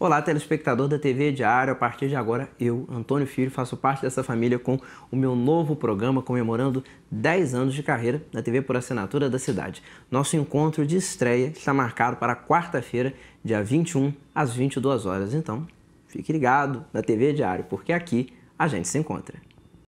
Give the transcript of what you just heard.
Olá, telespectador da TV Diário. A partir de agora, eu, Antônio Filho, faço parte dessa família com o meu novo programa comemorando 10 anos de carreira na TV por assinatura da cidade. Nosso encontro de estreia está marcado para quarta-feira, dia 21, às 22 horas. Então, fique ligado na TV Diário, porque aqui a gente se encontra.